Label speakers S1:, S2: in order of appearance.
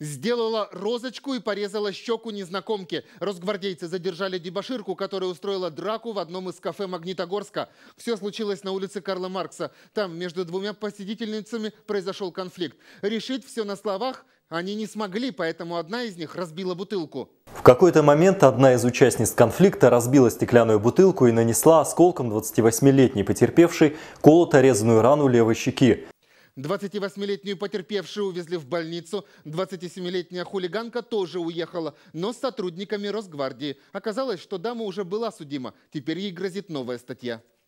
S1: сделала розочку и порезала щеку незнакомки. Росгвардейцы задержали дебоширку, которая устроила драку в одном из кафе Магнитогорска. Все случилось на улице Карла Маркса. Там между двумя посетительницами произошел конфликт. Решить все на словах они не смогли, поэтому одна из них разбила бутылку.
S2: В какой-то момент одна из участниц конфликта разбила стеклянную бутылку и нанесла осколком 28-летней потерпевшей колото-резаную рану левой щеки.
S1: 28-летнюю потерпевшую увезли в больницу. 27-летняя хулиганка тоже уехала, но с сотрудниками Росгвардии. Оказалось, что дама уже была судима. Теперь ей грозит новая статья.